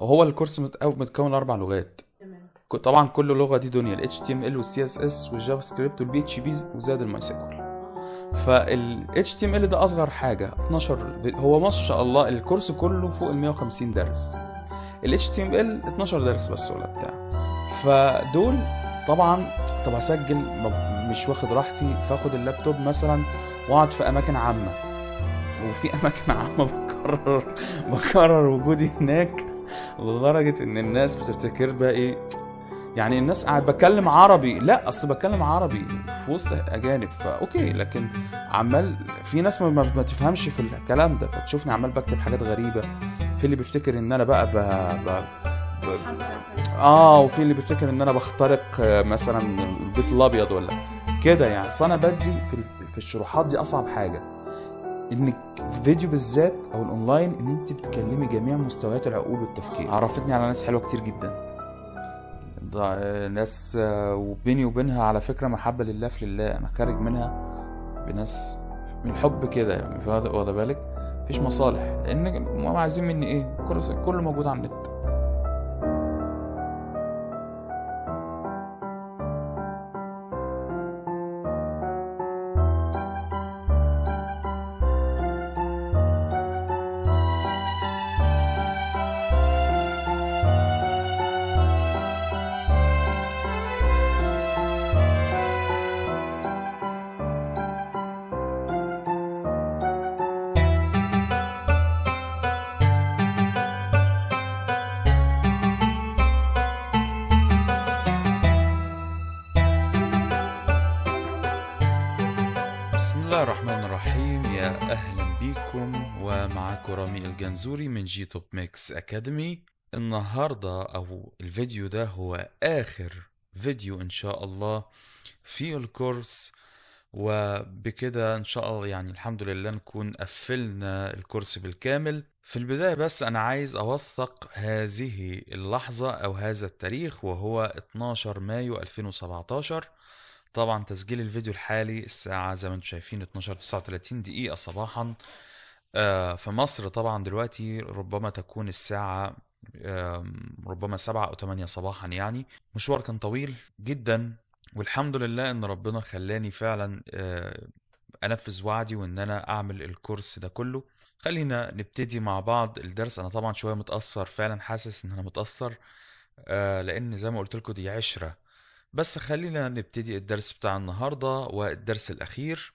هو الكورس متكون اربع لغات طبعا كل لغه دي دنيا ال HTML وال CSS والجافا سكريبت وال PHP وزاد الماي سيكول فال HTML ده اصغر حاجه 12 هو ما شاء الله الكورس كله فوق ال 150 درس ال HTML 12 درس بس ولا بتاع فدول طبعا طب هسجل مش واخد راحتي فاخد اللابتوب مثلا واقعد في اماكن عامه وفي اماكن عامه بكرر بكرر وجودي هناك لدرجه ان الناس بتفتكر بقى ايه يعني الناس قاعد بتكلم عربي لا اصل بتكلم عربي في وسط اجانب فاوكي لكن عمال في ناس ما, ما تفهمش في الكلام ده فتشوفني عمال بكتب حاجات غريبه في اللي بيفتكر ان انا بقى ب... ب... ب... اه وفي اللي بيفتكر ان انا بخترق مثلا البيت الابيض ولا كده يعني انا بدي في, في الشروحات دي اصعب حاجه انك في فيديو بالذات او الاونلاين ان انت بتكلمي جميع مستويات العقول والتفكير عرفتني على ناس حلوه كتير جدا ناس آه، وبيني وبينها على فكره محبه لله في لله انا خارج منها بناس من حب كده يعني واخد بالك مفيش مصالح لان هم عايزين مني ايه كله موجود على النت بيكم ومعكم رامي الجنزوري من جي توب ميكس اكاديمي النهاردة او الفيديو ده هو اخر فيديو ان شاء الله في الكورس وبكده ان شاء الله يعني الحمد لله نكون قفلنا الكورس بالكامل في البداية بس انا عايز اوثق هذه اللحظة او هذا التاريخ وهو 12 مايو 2017 طبعا تسجيل الفيديو الحالي الساعة زي ما انتم شايفين 12 39 دقيقة صباحا آه، في مصر طبعا دلوقتي ربما تكون الساعة ربما سبعة أو 8 صباحا يعني مشوار كان طويل جدا والحمد لله إن ربنا خلاني فعلا آه، أنفذ وعدي وإن أنا أعمل الكورس ده كله خلينا نبتدي مع بعض الدرس أنا طبعا شوية متأثر فعلا حاسس إن أنا متأثر آه، لأن زي ما قلت لكم دي عشرة بس خلينا نبتدي الدرس بتاع النهاردة والدرس الأخير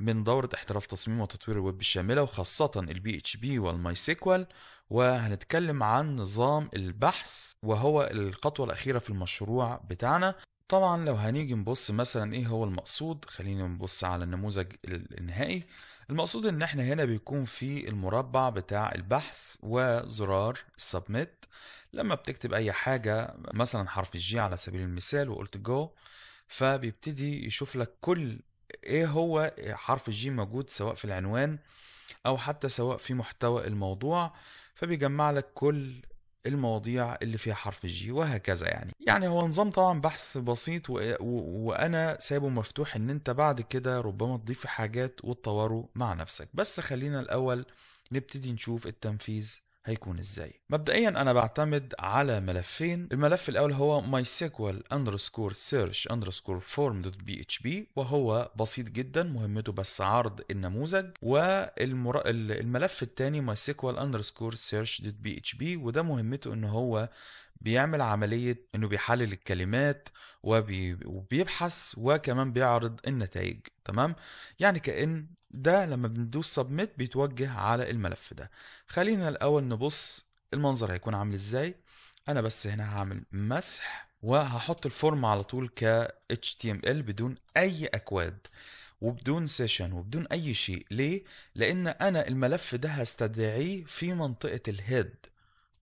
من دورة احتراف تصميم وتطوير الويب الشاملة وخاصة البي اتش بي والماي سيكوال وهنتكلم عن نظام البحث وهو الخطوة الأخيرة في المشروع بتاعنا طبعا لو هنيجي نبص مثلا ايه هو المقصود خلينا نبص على النموذج النهائي المقصود ان احنا هنا بيكون في المربع بتاع البحث وزرار سبميت لما بتكتب اي حاجه مثلا حرف الجي على سبيل المثال وقلت جو فبيبتدي يشوف لك كل ايه هو حرف الجي موجود سواء في العنوان او حتى سواء في محتوى الموضوع فبيجمع لك كل المواضيع اللي فيها حرف الجي وهكذا يعني يعني هو نظام طبعا بحث بسيط وانا سايبه مفتوح ان انت بعد كده ربما تضيف حاجات وتطوره مع نفسك بس خلينا الاول نبتدي نشوف التنفيذ هيكون ازاي مبدئيا انا بعتمد على ملفين الملف الاول هو mysql underscore search underscore form php وهو بسيط جدا مهمته بس عرض النموذج والملف الثاني mysql underscore search php وده مهمته ان هو بيعمل عملية انه بيحلل الكلمات وبيبحث وكمان بيعرض النتائج تمام يعني كأن ده لما بندوس سبميت بيتوجه على الملف ده خلينا الاول نبص المنظر هيكون عامل ازاي انا بس هنا هعمل مسح وهحط الفورم على طول ك HTML بدون اي اكواد وبدون سيشن وبدون اي شيء ليه لان انا الملف ده هستدعيه في منطقه الهيد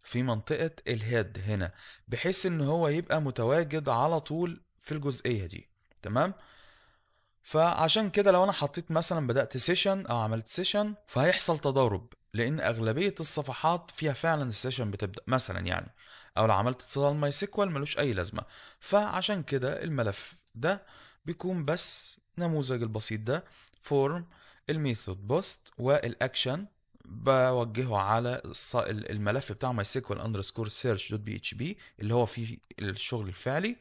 في منطقه الهيد هنا بحيث ان هو يبقى متواجد على طول في الجزئيه دي تمام فعشان كده لو انا حطيت مثلا بدات سيشن او عملت سيشن فهيحصل تضارب لان اغلبيه الصفحات فيها فعلا السيشن بتبدا مثلا يعني او لو عملت اتصال ماي سيكوال ملوش اي لازمه فعشان كده الملف ده بيكون بس نموذج البسيط ده فورم الميثود بوست والاكشن بوجهه على الملف بتاع ماي سيكوال اندرسكور سيرش دوت بي اتش بي اللي هو فيه الشغل الفعلي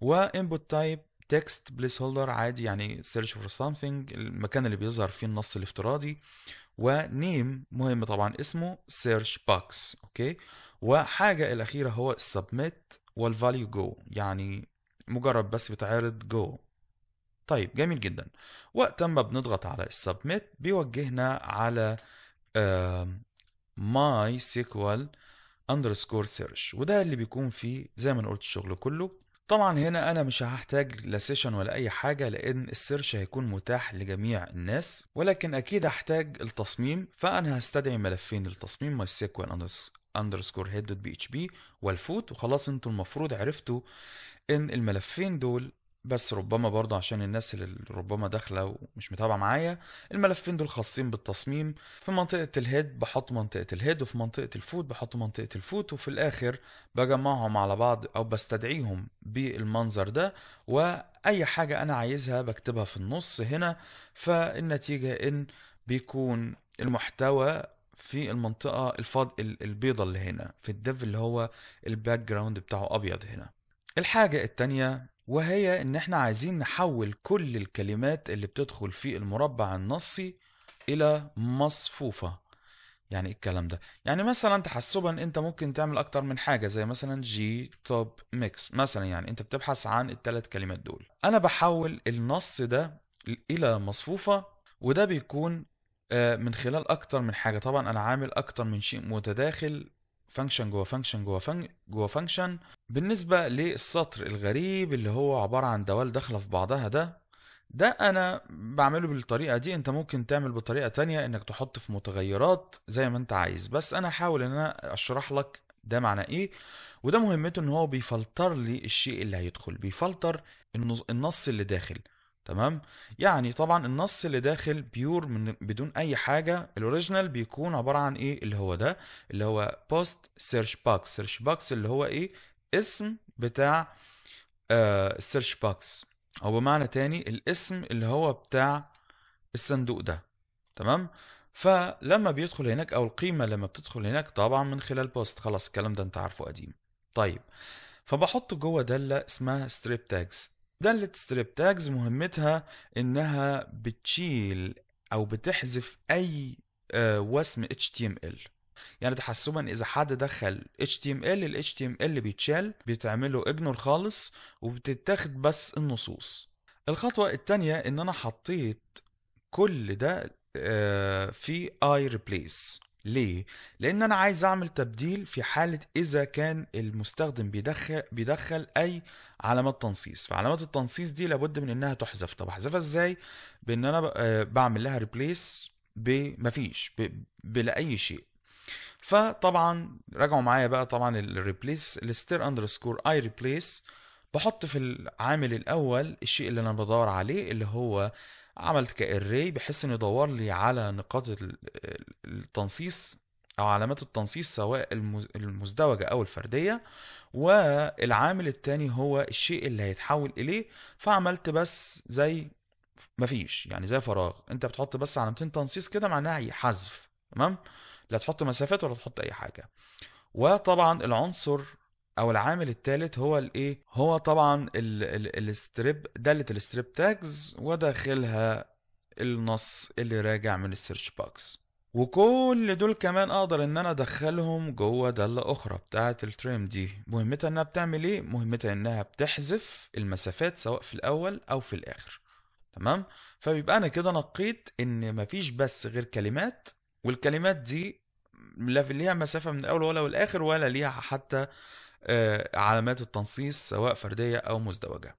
وانبوت تايب تكست بليس هولدر عادي يعني سيرش فور something المكان اللي بيظهر فيه النص الافتراضي ونيم مهم طبعا اسمه سيرش بوكس اوكي وحاجه الاخيره هو السبميت والفاليو جو يعني مجرد بس بتعرض جو طيب جميل جدا وقت ما بنضغط على السبميت بيوجهنا على ماي سيكوال اندرسكور سيرش وده اللي بيكون فيه زي ما انا قلت الشغل كله طبعا هنا انا مش هحتاج لسيشن ولا اي حاجة لان السيرش هيكون متاح لجميع الناس ولكن اكيد هحتاج التصميم فانا هستدعي ملفين التصميم mysql underscore head.php والفوت وخلاص انتوا المفروض عرفتوا ان الملفين دول بس ربما برضه عشان الناس اللي ربما داخله ومش متابعه معايا الملفين دول خاصين بالتصميم في منطقه الهيد بحط منطقه الهيد وفي منطقه الفوت بحط منطقه الفوت وفي الاخر بجمعهم على بعض او بستدعيهم بالمنظر ده واي حاجه انا عايزها بكتبها في النص هنا فالنتيجه ان بيكون المحتوى في المنطقه الفاض البيضه اللي هنا في الدف اللي هو الباك جراوند بتاعه ابيض هنا الحاجه التانيه وهي ان احنا عايزين نحول كل الكلمات اللي بتدخل في المربع النصي الى مصفوفة يعني ايه الكلام ده يعني مثلا تحسبا انت ممكن تعمل اكتر من حاجة زي مثلا جي توب ميكس مثلا يعني انت بتبحث عن الثلاث كلمات دول انا بحول النص ده الى مصفوفة وده بيكون آه، من خلال اكتر من حاجة طبعا انا عامل اكتر من شيء متداخل فانكشن جوه فانكشن جوه فانكشن جوه فانكشن بالنسبه للسطر الغريب اللي هو عباره عن دوال داخله في بعضها ده ده انا بعمله بالطريقه دي انت ممكن تعمل بطريقه تانية انك تحط في متغيرات زي ما انت عايز بس انا هحاول ان انا اشرح لك ده معنى ايه وده مهمته ان هو بيفلتر لي الشيء اللي هيدخل بيفلتر النص اللي داخل تمام يعني طبعا النص اللي داخل بيور من بدون اي حاجه الاوريجينال بيكون عباره عن ايه اللي هو ده اللي هو بوست سيرش باكس سيرش باكس اللي هو ايه اسم بتاع السيرش آه باكس او بمعنى تاني الاسم اللي هو بتاع الصندوق ده تمام فلما بيدخل هناك او القيمه لما بتدخل هناك طبعا من خلال بوست خلاص الكلام ده انت عارفه قديم طيب فبحط جوه داله اسمها ستريب تاجز دالة ستريب تاجز مهمتها انها بتشيل او بتحذف اي آه، وسم HTML يعني تحسبا اذا حد دخل HTML ال HTML بيتشال بيتعمله اجنور خالص وبتتاخد بس النصوص الخطوة التانية ان انا حطيت كل ده آه، في اي ريبليس ليه؟ لأن أنا عايز أعمل تبديل في حالة إذا كان المستخدم بيدخل بيدخل أي علامات تنصيص، فعلامات التنصيص دي لابد من إنها تحذف، طب أحذفها إزاي؟ بإن أنا آه، بعمل لها ريبليس بمفيش بلا أي شيء. فطبعا راجعوا معايا بقى طبعا الريبليس الستير أندرسكور أي ريبليس بحط في العامل الأول الشيء اللي أنا بدور عليه اللي هو عملت كاري بحيث انه يدور لي على نقاط التنصيص او علامات التنصيص سواء المزدوجه او الفرديه والعامل الثاني هو الشيء اللي هيتحول اليه فعملت بس زي مفيش يعني زي فراغ انت بتحط بس علامتين تنصيص كده معناها حذف تمام لا تحط مسافات ولا تحط اي حاجه وطبعا العنصر او العامل الثالث هو الايه هو طبعا الستريب داله الستريب تاجز وداخلها النص اللي راجع من السيرش بوكس وكل دول كمان اقدر ان انا ادخلهم جوه داله اخرى بتاعه التريم دي مهمتها انها بتعمل ايه مهمتها انها بتحذف المسافات سواء في الاول او في الاخر تمام فبيبقى انا كده نقيت ان مفيش بس غير كلمات والكلمات دي لا ليها مسافه من الاول ولا والاخر ولا ليها حتى آه، علامات التنصيص سواء فردية أو مزدوجة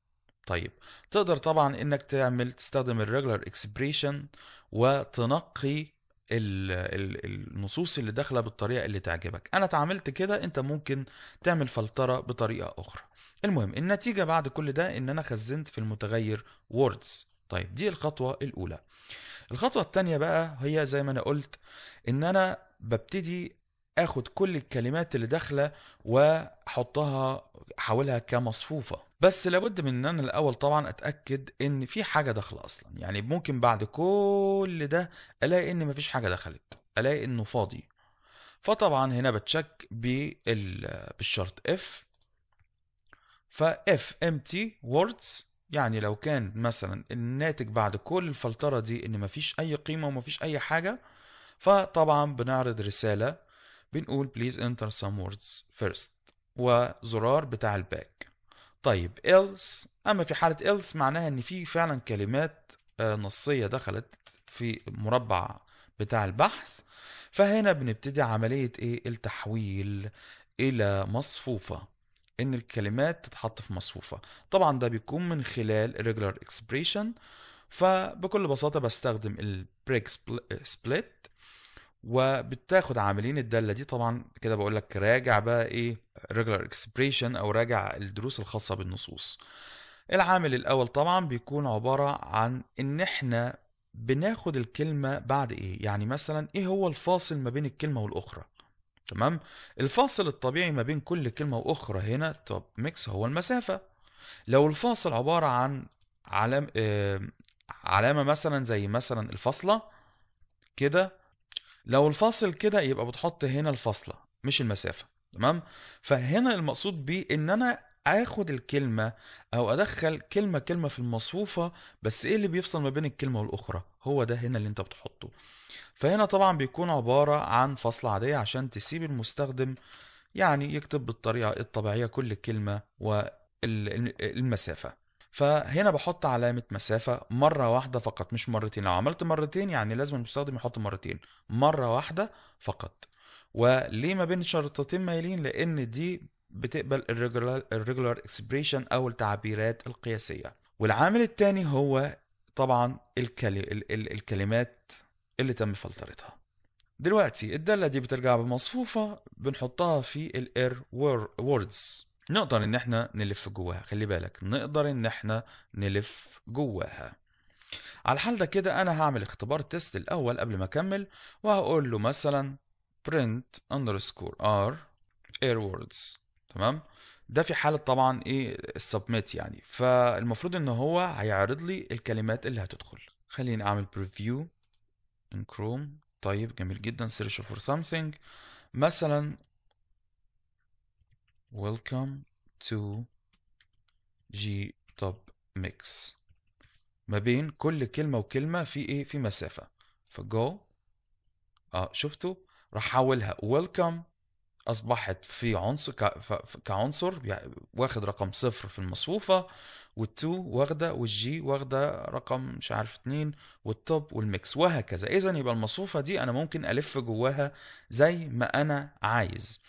طيب تقدر طبعا انك تعمل تستخدم الريجلر اكسبريشن وتنقي النصوص اللي داخله بالطريقه اللي تعجبك انا اتعاملت كده انت ممكن تعمل فلتره بطريقه اخرى المهم النتيجه بعد كل ده ان انا خزنت في المتغير words طيب دي الخطوه الاولى الخطوه الثانيه بقى هي زي ما انا قلت ان انا ببتدي اخد كل الكلمات اللي داخله واحطها احولها كمصفوفه بس لابد من ان انا الاول طبعا اتاكد ان في حاجه داخله اصلا يعني ممكن بعد كل ده الاقي ان مفيش حاجه دخلت الاقي انه فاضي فطبعا هنا بتشك بالشرط اف ف اف empty ووردز يعني لو كان مثلا الناتج بعد كل الفلتره دي ان مفيش اي قيمه ومفيش اي حاجه فطبعا بنعرض رساله بنقول بليز enter some words first وزرار بتاع الباك طيب else اما في حالة else معناها ان في فعلا كلمات آه، نصية دخلت في مربع بتاع البحث فهنا بنبتدي عملية ايه التحويل الى مصفوفة ان الكلمات تتحط في مصفوفة طبعا ده بيكون من خلال regular expression فبكل بساطة بستخدم break split وبتاخد عاملين الداله دي طبعا كده بقول لك راجع بقى ايه ريجولار اكسبريشن او راجع الدروس الخاصه بالنصوص العامل الاول طبعا بيكون عباره عن ان احنا بناخد الكلمه بعد ايه يعني مثلا ايه هو الفاصل ما بين الكلمه والاخرى تمام الفاصل الطبيعي ما بين كل كلمه واخرى هنا توب ميكس هو المسافه لو الفاصل عباره عن علامه آه، علامه مثلا زي مثلا الفاصله كده لو الفاصل كده يبقى بتحط هنا الفاصله مش المسافه تمام فهنا المقصود بيه ان انا اخد الكلمه او ادخل كلمه كلمه في المصفوفه بس ايه اللي بيفصل ما بين الكلمه والاخرى هو ده هنا اللي انت بتحطه فهنا طبعا بيكون عباره عن فاصله عاديه عشان تسيب المستخدم يعني يكتب بالطريقه الطبيعيه كل كلمه والمسافه فهنا بحط علامة مسافة مرة واحدة فقط مش مرتين لو عملت مرتين يعني لازم المستخدم يحط مرتين مرة واحدة فقط وليه ما بين شرطتين مايلين لان دي بتقبل الريجولار اكسبريشن او التعبيرات القياسية والعامل الثاني هو طبعا الكلمات اللي تم فلترتها دلوقتي الدالة دي بترجع بمصفوفة بنحطها في الاير words نقدر ان احنا نلف جواها خلي بالك نقدر ان احنا نلف جواها على الحال ده كده انا هعمل اختبار تيست الاول قبل ما اكمل وهقول له مثلا print underscore r airwords تمام ده في حاله طبعا ايه السبميت يعني فالمفروض ان هو هيعرض لي الكلمات اللي هتدخل خليني اعمل بريفيو ان كروم طيب جميل جدا search for something مثلا Welcome to G Top Mix ما بين كل كلمة وكلمة في ايه في مسافة فجو اه شفتوا راح حولها welcome اصبحت في عنصر كعنصر يعني واخد رقم صفر في المصفوفه والتو واخده والجي واخده رقم مش عارف اتنين والتوب والميكس وهكذا اذا يبقى المصفوفه دي انا ممكن الف جواها زي ما انا عايز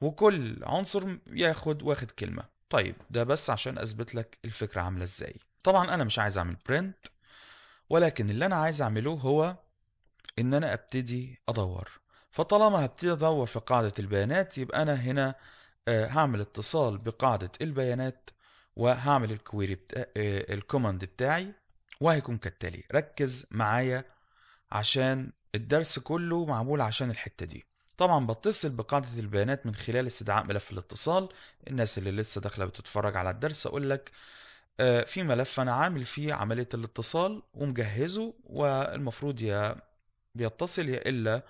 وكل عنصر ياخد واخد كلمة طيب ده بس عشان اثبت لك الفكرة عاملة ازاي طبعا انا مش عايز اعمل برنت ولكن اللي انا عايز اعمله هو ان انا ابتدي ادور فطالما هبتدي ادور في قاعدة البيانات يبقى انا هنا آه، هعمل اتصال بقاعدة البيانات وهعمل الكويري بتا... آه، الكوماند بتاعي وهيكون كالتالي ركز معايا عشان الدرس كله معمول عشان الحتة دي طبعا بتصل بقاعدة البيانات من خلال استدعاء ملف الاتصال الناس اللي لسه داخلة بتتفرج على الدرس أقول لك آه، في ملف أنا عامل فيه عملية الاتصال ومجهزه والمفروض يا بيتصل يا إلا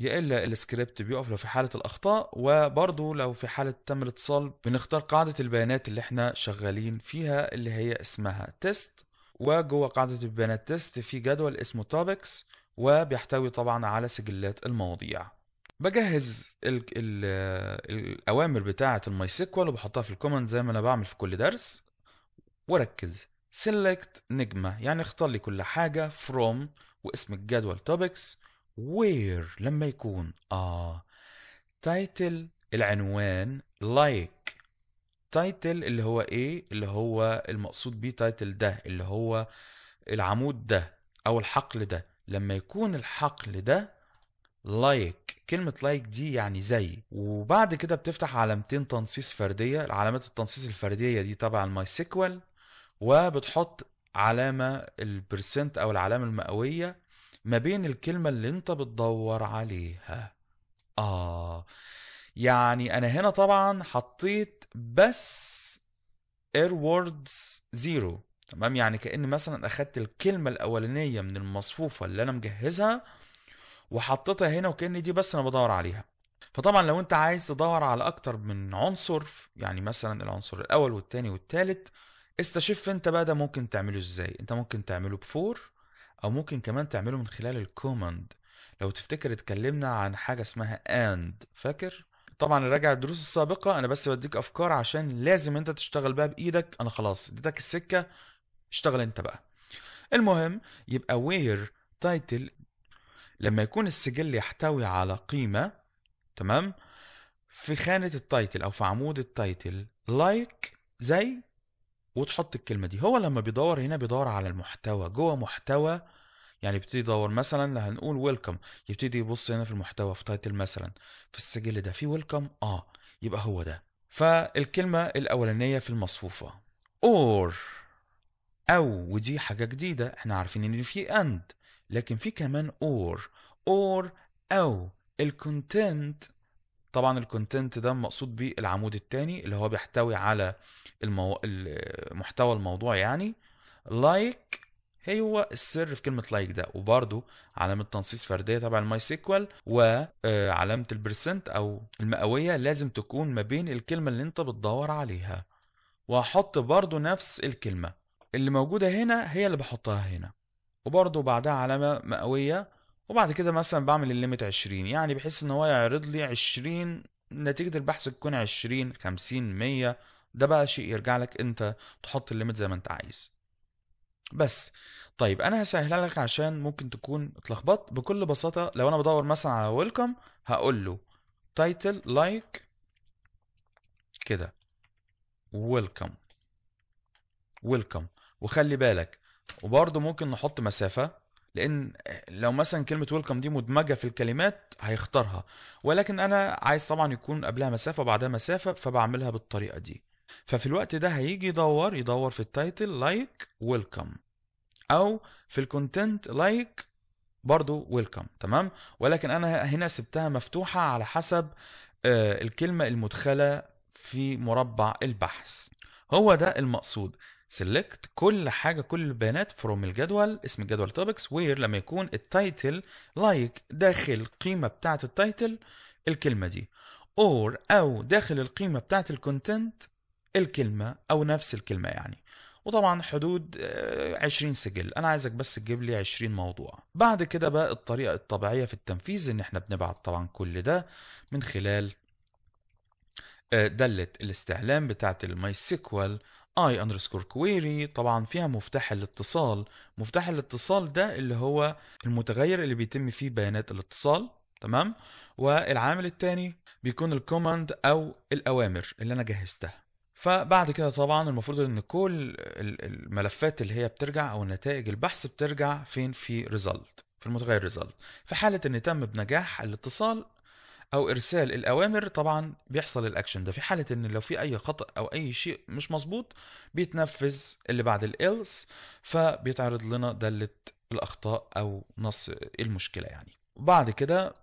يا إلا السكريبت بيقف لو في حالة الأخطاء وبرضه لو في حالة تم الاتصال بنختار قاعدة البيانات اللي احنا شغالين فيها اللي هي اسمها تيست وجوه قاعدة البيانات تيست في جدول اسمه توبكس وبيحتوي طبعا على سجلات المواضيع بجهز الـ الـ الاوامر بتاعه الماي سيكوال وبحطها في الكوماند زي ما انا بعمل في كل درس واركز سيلكت نجمه يعني اختار لي كل حاجه فروم واسم الجدول توبكس وير لما يكون اه تايتل العنوان like تايتل اللي هو ايه اللي هو المقصود بيه تايتل ده اللي هو العمود ده او الحقل ده لما يكون الحقل ده لايك like. كلمة لايك like دي يعني زي وبعد كده بتفتح علامتين تنصيص فردية علامات التنصيص الفردية دي تبع الماي سيكوال وبتحط علامة البرسنت أو العلامة المئوية ما بين الكلمة اللي أنت بتدور عليها آه يعني أنا هنا طبعا حطيت بس ووردز زيرو تمام يعني كأن مثلا أخدت الكلمة الأولانية من المصفوفة اللي أنا مجهزها وحطيتها هنا وكأن دي بس انا بدور عليها فطبعا لو انت عايز تدور على اكتر من عنصر يعني مثلا العنصر الاول والثاني والثالث استشف انت بقى ده ممكن تعمله ازاي انت ممكن تعمله بفور او ممكن كمان تعمله من خلال الكوماند لو تفتكر اتكلمنا عن حاجه اسمها اند فاكر طبعا راجع الدروس السابقه انا بس بديك افكار عشان لازم انت تشتغل بقى بايدك انا خلاص اديتك السكه اشتغل انت بقى المهم يبقى وير تايتل لما يكون السجل يحتوي على قيمة تمام في خانة التايتل أو في عمود التايتل لايك like زي وتحط الكلمة دي هو لما بيدور هنا بيدور على المحتوى جوه محتوى يعني يبتدي يدور مثلا هنقول ويلكم يبتدي يبص هنا في المحتوى في تايتل مثلا في السجل ده في ويلكم اه يبقى هو ده فالكلمة الأولانية في المصفوفة or أو ودي حاجة جديدة احنا عارفين ان في and لكن في كمان اور اور او الكونتنت طبعا الكونتنت ده مقصود بيه العمود الثاني اللي هو بيحتوي على المو... محتوى الموضوع يعني لايك like هو السر في كلمة لايك like ده وبرده علامة تنصيص فردية تبع الماي سيكوال وعلامة آه، البرسنت أو المئوية لازم تكون ما بين الكلمة اللي أنت بتدور عليها وهحط برضو نفس الكلمة اللي موجودة هنا هي اللي بحطها هنا وبرضه بعدها علامة مئوية وبعد كده مثلا بعمل الليميت 20 يعني بحيث ان هو يعرض لي 20 نتيجة البحث تكون 20 50 100 ده بقى شيء يرجع لك انت تحط الليميت زي ما انت عايز بس طيب انا هسهلها لك عشان ممكن تكون اتلخبطت بكل بساطة لو انا بدور مثلا على ويلكم هقول له تايتل لايك كده ويلكم ويلكم وخلي بالك وبرضه ممكن نحط مسافه لان لو مثلا كلمه ويلكم دي مدمجه في الكلمات هيختارها ولكن انا عايز طبعا يكون قبلها مسافه وبعدها مسافه فبعملها بالطريقه دي ففي الوقت ده هيجي يدور يدور في التايتل لايك ويلكم او في الكونتنت لايك برضو ويلكم تمام ولكن انا هنا سبتها مفتوحه على حسب آه، الكلمه المدخله في مربع البحث هو ده المقصود سيلكت كل حاجه كل البيانات فروم الجدول اسم الجدول توبكس وير لما يكون التايتل like داخل القيمه بتاعه التايتل الكلمه دي اور او داخل القيمه بتاعه الكونتنت الكلمه او نفس الكلمه يعني وطبعا حدود 20 آه، سجل انا عايزك بس تجيب لي 20 موضوع بعد كده بقى الطريقه الطبيعيه في التنفيذ ان احنا بنبعت طبعا كل ده من خلال آه، دالة الاستعلام بتاعت الماي سيكوال اي اندرسكور كويري طبعا فيها مفتاح الاتصال مفتاح الاتصال ده اللي هو المتغير اللي بيتم فيه بيانات الاتصال تمام والعامل الثاني بيكون الكوماند او الاوامر اللي انا جهزتها فبعد كده طبعا المفروض ان كل الملفات اللي هي بترجع او نتائج البحث بترجع فين في ريزلت في المتغير ريزلت في حالة ان تم بنجاح الاتصال او ارسال الاوامر طبعا بيحصل الاكشن ده في حاله ان لو في اي خطا او اي شيء مش مظبوط بيتنفذ اللي بعد الالس فبيتعرض لنا داله الاخطاء او نص المشكله يعني بعد كده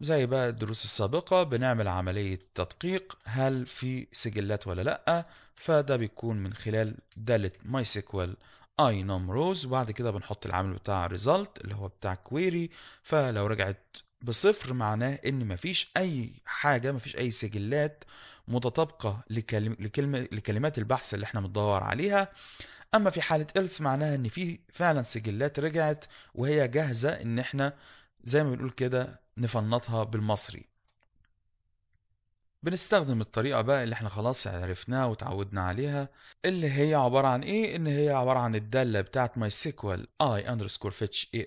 زي بقى الدروس السابقة بنعمل عملية تدقيق هل في سجلات ولا لأ فده بيكون من خلال دالة ماي سيكوال اي نوم روز وبعد كده بنحط العامل بتاع result اللي هو بتاع query فلو رجعت بصفر معناه ان مفيش اي حاجه مفيش اي سجلات متطابقه لكلمه لكلمات البحث اللي احنا بندور عليها اما في حاله إلس معناها ان في فعلا سجلات رجعت وهي جاهزه ان احنا زي ما بنقول كده نفنطها بالمصري بنستخدم الطريقة بقى اللي احنا خلاص عرفناها وتعودنا عليها اللي هي عبارة عن ايه؟ ان هي عبارة عن الدالة بتاعه MySQL i underscore fetch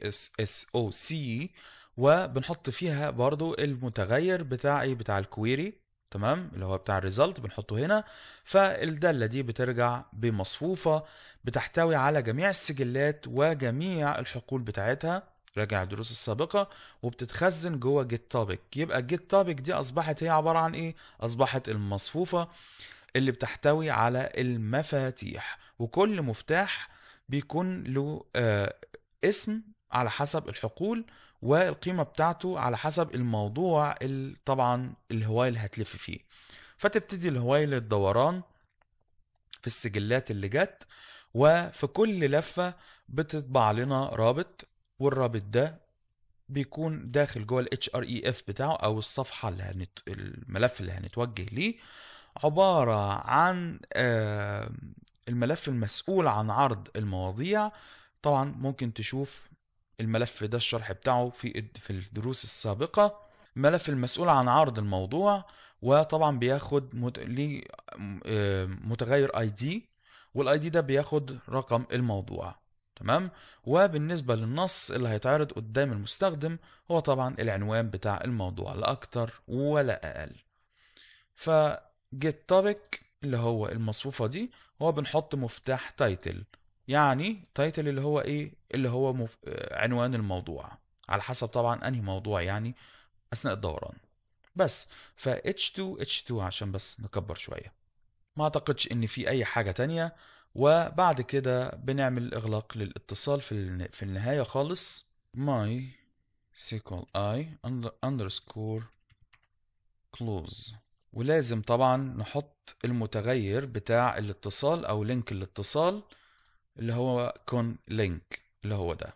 سي وبنحط فيها برضو المتغير بتاع ايه بتاع الكويري تمام اللي هو بتاع الريزلت بنحطه هنا فالداله دي بترجع بمصفوفه بتحتوي على جميع السجلات وجميع الحقول بتاعتها راجع الدروس السابقة وبتتخزن جوه جيت topic يبقى جيت topic دي أصبحت هي عبارة عن إيه؟ أصبحت المصفوفة اللي بتحتوي على المفاتيح وكل مفتاح بيكون له آه اسم على حسب الحقول والقيمة بتاعته على حسب الموضوع اللي طبعا الهواية اللي هتلف فيه فتبتدي الهواية للدوران في السجلات اللي جت وفي كل لفة بتطبع لنا رابط والرابط ده بيكون داخل جوه ال HREF بتاعه او الصفحة اللي هنت... الملف اللي هنتوجه ليه عبارة عن الملف المسؤول عن عرض المواضيع طبعا ممكن تشوف الملف ده الشرح بتاعه في في الدروس السابقه ملف المسؤول عن عرض الموضوع وطبعا بياخد ليه آه، متغير اي دي والاي دي ده بياخد رقم الموضوع تمام وبالنسبه للنص اللي هيتعرض قدام المستخدم هو طبعا العنوان بتاع الموضوع لا اكتر ولا اقل ف جيت topic اللي هو المصفوفه دي هو بنحط مفتاح تايتل يعني تايتل اللي هو ايه اللي هو مف... عنوان الموضوع على حسب طبعا انهي موضوع يعني اثناء الدوران بس ف H2 H2 عشان بس نكبر شويه ما اعتقدش ان في اي حاجه تانية وبعد كده بنعمل الاغلاق للاتصال في في النهايه خالص my سيكول اي underscore close ولازم طبعا نحط المتغير بتاع الاتصال او لينك الاتصال اللي هو كون لينك اللي هو ده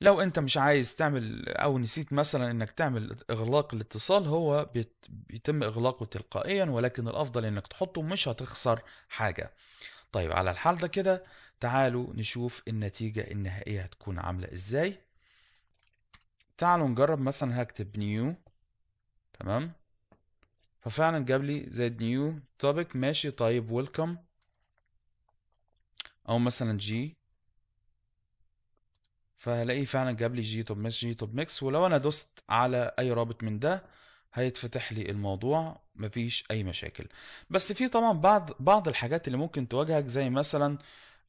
لو انت مش عايز تعمل او نسيت مثلا انك تعمل اغلاق الاتصال هو بيتم اغلاقه تلقائيا ولكن الافضل انك تحطه مش هتخسر حاجة طيب على الحال ده كده تعالوا نشوف النتيجة النهائية هتكون عاملة ازاي تعالوا نجرب مثلا هكتب نيو تمام ففعلا جاب لي زائد نيو توبيك ماشي طيب ويلكم او مثلا جي فهلاقيه فعلا جاب لي جي توب ميكس جي توب ميكس ولو انا دوست على اي رابط من ده هيتفتح لي الموضوع مفيش اي مشاكل بس في طبعا بعض بعض الحاجات اللي ممكن تواجهك زي مثلا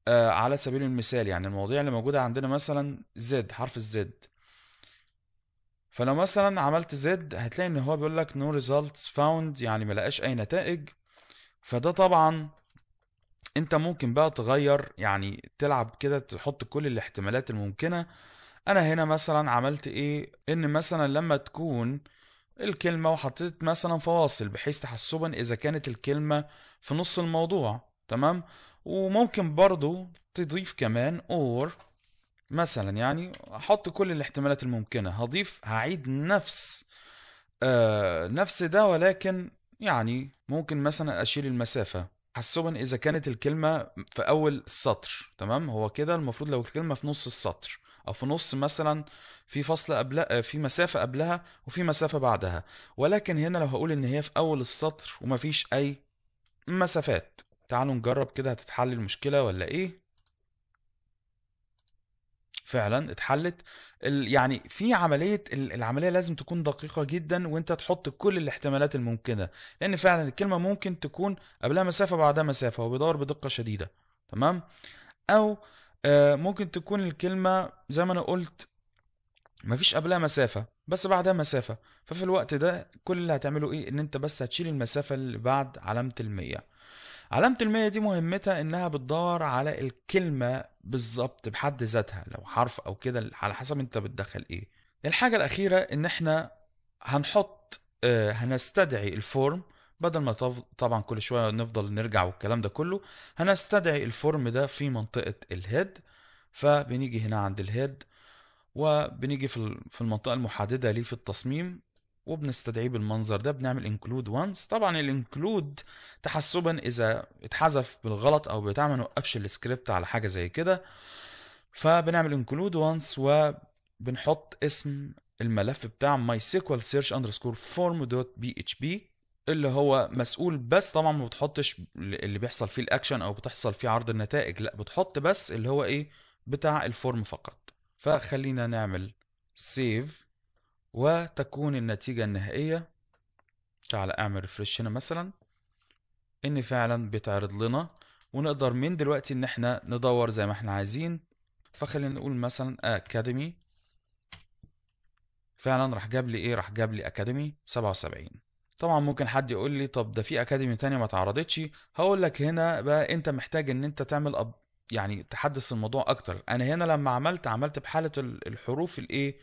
آه على سبيل المثال يعني المواضيع اللي موجوده عندنا مثلا زد حرف الزد فلو مثلا عملت زد هتلاقي ان هو بيقول لك نو ريزلتس فاوند يعني ما لقاش اي نتائج فده طبعا انت ممكن بقى تغير يعني تلعب كده تحط كل الاحتمالات الممكنه انا هنا مثلا عملت ايه ان مثلا لما تكون الكلمه وحطيت مثلا فواصل بحيث تحسبا اذا كانت الكلمه في نص الموضوع تمام وممكن برضو تضيف كمان اور مثلا يعني احط كل الاحتمالات الممكنه هضيف هعيد نفس آه نفس ده ولكن يعني ممكن مثلا اشيل المسافه حسبا اذا كانت الكلمه في اول السطر تمام هو كده المفروض لو الكلمه في نص السطر او في نص مثلا في فصل قبل في مسافه قبلها وفي مسافه بعدها ولكن هنا لو هقول ان هي في اول السطر ومفيش اي مسافات تعالوا نجرب كده هتتحل المشكله ولا ايه فعلا اتحلت يعني في عمليه العمليه لازم تكون دقيقه جدا وانت تحط كل الاحتمالات الممكنه لان فعلا الكلمه ممكن تكون قبلها مسافه بعدها مسافه وبيدور بدقه شديده تمام او آه، ممكن تكون الكلمه زي ما انا قلت مفيش قبلها مسافه بس بعدها مسافه ففي الوقت ده كل اللي هتعمله ايه ان انت بس هتشيل المسافه اللي بعد علامه المية علامة المية دي مهمتها انها بتدور على الكلمة بالظبط بحد ذاتها لو حرف او كده على حسب انت بتدخل ايه الحاجة الاخيرة ان احنا هنحط آه، هنستدعي الفورم بدل ما طبعا كل شوية نفضل نرجع والكلام ده كله هنستدعي الفورم ده في منطقة الهيد فبنيجي هنا عند الهيد وبنيجي في المنطقة المحددة ليه في التصميم وبنستدعيه بالمنظر ده بنعمل انكلود وانس طبعا الانكلود تحسبا اذا اتحذف بالغلط او بتاع ما نوقفش السكريبت على حاجه زي كده فبنعمل انكلود وانس وبنحط اسم الملف بتاع MySQL search underscore form.php اللي هو مسؤول بس طبعا ما بتحطش اللي بيحصل فيه الاكشن او بتحصل فيه عرض النتائج لا بتحط بس اللي هو ايه بتاع الفورم فقط فخلينا نعمل سيف وتكون النتيجة النهائية تعال اعمل ريفرش هنا مثلا ان فعلا بيتعرض لنا ونقدر من دلوقتي ان احنا ندور زي ما احنا عايزين فخلينا نقول مثلا اكاديمي فعلا راح جاب لي ايه راح جاب لي اكاديمي 77 طبعا ممكن حد يقول لي طب ده في اكاديمي تانية ما اتعرضتش هقول لك هنا بقى انت محتاج ان انت تعمل أب يعني تحدث الموضوع اكتر انا هنا لما عملت عملت بحاله الحروف الايه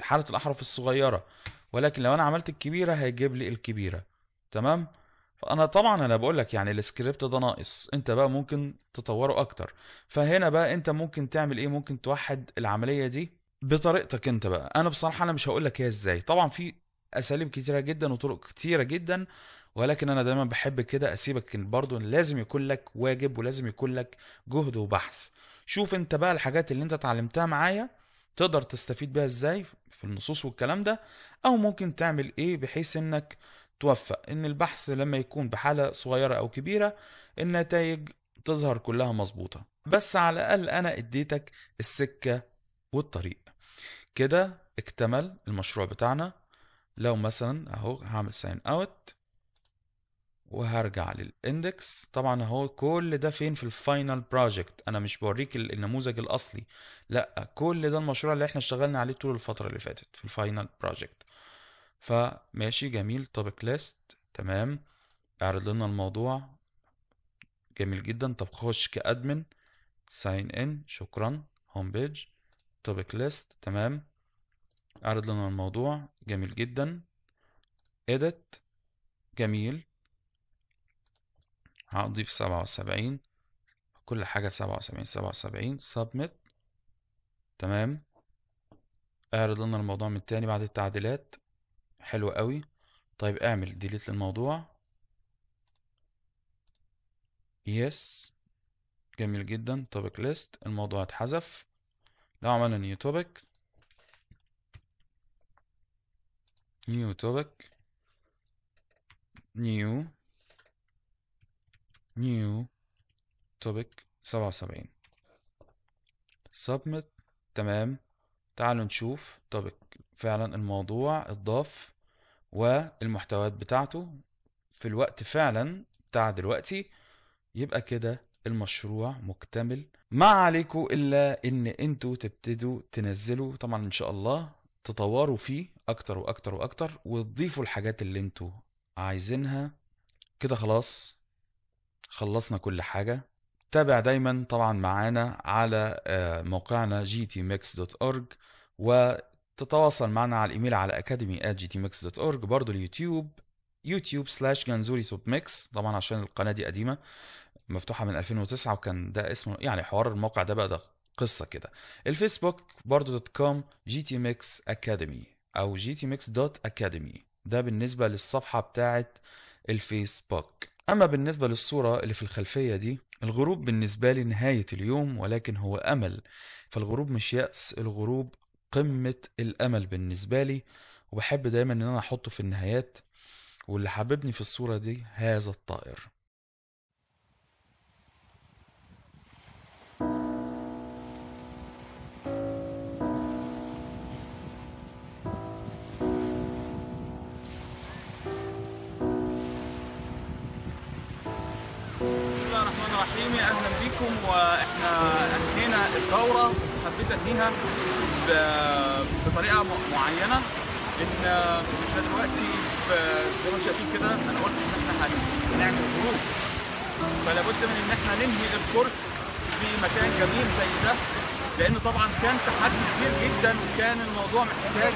حاله الاحرف الصغيره ولكن لو انا عملت الكبيره هيجيب لي الكبيره تمام فانا طبعا انا بقول لك يعني السكريبت ده ناقص انت بقى ممكن تطوره اكتر فهنا بقى انت ممكن تعمل ايه ممكن توحد العمليه دي بطريقتك انت بقى انا بصراحه انا مش هقول لك هي ازاي طبعا في اساليب كتيره جدا وطرق كتيره جدا ولكن انا دايما بحب كده اسيبك برضه لازم يكون لك واجب ولازم يكون لك جهد وبحث شوف انت بقى الحاجات اللي انت اتعلمتها معايا تقدر تستفيد بيها ازاي في النصوص والكلام ده او ممكن تعمل ايه بحيث انك توفق ان البحث لما يكون بحالة صغيرة او كبيرة النتائج تظهر كلها مظبوطة بس على الاقل انا اديتك السكة والطريق كده اكتمل المشروع بتاعنا لو مثلا اهو هعمل ساين اوت وهرجع للاندكس طبعا اهو كل ده فين في الفاينل بروجكت انا مش بوريك النموذج الاصلي لا كل ده المشروع اللي احنا اشتغلنا عليه طول الفتره اللي فاتت في الفاينل بروجكت فماشي جميل توبيك ليست تمام اعرض لنا الموضوع جميل جدا طب خش كادمن ساين ان شكرا هوم بيج توبيك ليست تمام اعرض لنا الموضوع جميل جدا edit جميل هضيف سبعة وسبعين كل حاجة سبعة وسبعين سبعة وسبعين سبمت تمام اعرض لنا الموضوع من تاني بعد التعديلات حلو قوي طيب اعمل ديليت للموضوع يس جميل جدا topic ليست الموضوع اتحذف لو عملنا نيو topic نيو topic نيو new topic 77 submit تمام تعالوا نشوف topic فعلا الموضوع اتضاف والمحتويات بتاعته في الوقت فعلا بتاع دلوقتي يبقى كده المشروع مكتمل ما عليكم الا ان انتوا تبتدوا تنزلوا طبعا ان شاء الله تطوروا فيه اكتر واكتر واكتر وتضيفوا الحاجات اللي انتوا عايزينها كده خلاص خلصنا كل حاجة تابع دايما طبعا معانا على آه، موقعنا gtmix.org وتتواصل معنا على الايميل على gtmix.org برضو اليوتيوب يوتيوب سلاش جنزوري توب ميكس طبعا عشان القناة دي قديمة مفتوحة من 2009 وكان ده اسمه يعني حوار الموقع ده بقى ده قصة كده الفيسبوك برضو دوت كوم جي تي ميكس اكاديمي او جي تي ميكس دوت اكاديمي ده بالنسبة للصفحة بتاعت الفيسبوك أما بالنسبة للصورة اللي في الخلفية دي الغروب بالنسبة لي نهاية اليوم ولكن هو أمل فالغروب مش يأس الغروب قمة الأمل بالنسبة لي وبحب دايما إن أنا أحطه في النهايات واللي حببني في الصورة دي هذا الطائر الرحمن الرحيم اهلا بكم واحنا انهينا الدوره بس حبيت انهيها بطريقه معينه ان احنا دلوقتي زي ما انتم شايفين كده انا قلت ان احنا هنعمل جروب فلا بد من ان احنا ننهي الكورس في مكان جميل زي ده لان طبعا كان تحدي كبير جدا وكان الموضوع محتاج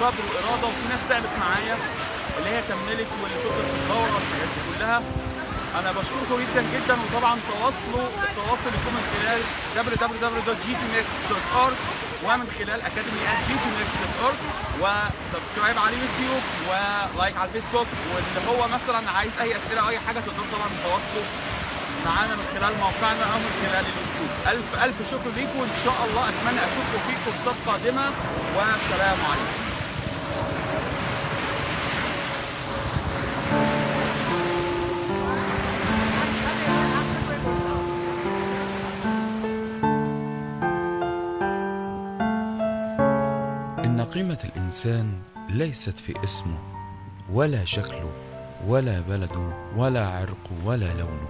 صبر واراده وفي ناس تعبت معايا اللي هي كملت واللي تفضل في الدوره والحاجات دي كلها انا بشكركم جدا جدا وطبعا تواصلوا التواصل يكون من خلال www.gtmix.org ومن خلال اكاديمي gtmax.org وسبسكرايب على اليوتيوب ولايك على الفيسبوك واللي هو مثلا عايز اي اسئله او اي حاجه تقدروا طبعا تواصلوا معانا من خلال موقعنا او من خلال اليوتيوب الف الف شكر ليكم وان شاء الله اتمنى اشوفكم في كورسات قادمه والسلام عليكم قيمة الإنسان ليست في اسمه ولا شكله ولا بلده ولا عرقه ولا لونه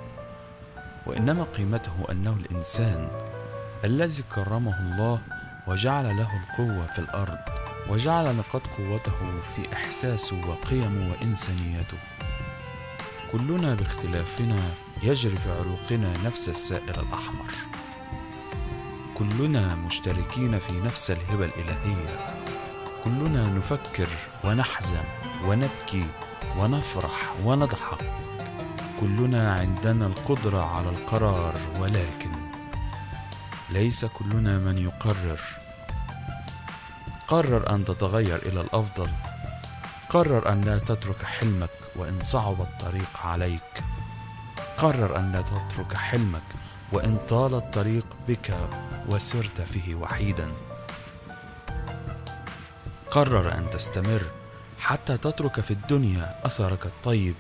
وإنما قيمته أنه الإنسان الذي كرمه الله وجعل له القوة في الأرض وجعل نقاط قوته في إحساسه وقيمه وإنسانيته كلنا باختلافنا يجري في عروقنا نفس السائل الأحمر كلنا مشتركين في نفس الهبة الإلهية كلنا نفكر ونحزن ونبكي ونفرح ونضحك كلنا عندنا القدره على القرار ولكن ليس كلنا من يقرر قرر ان تتغير الى الافضل قرر ان لا تترك حلمك وان صعب الطريق عليك قرر ان لا تترك حلمك وان طال الطريق بك وسرت فيه وحيدا قرر أن تستمر حتى تترك في الدنيا أثرك الطيب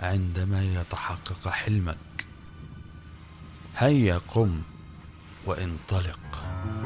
عندما يتحقق حلمك هيا قم وانطلق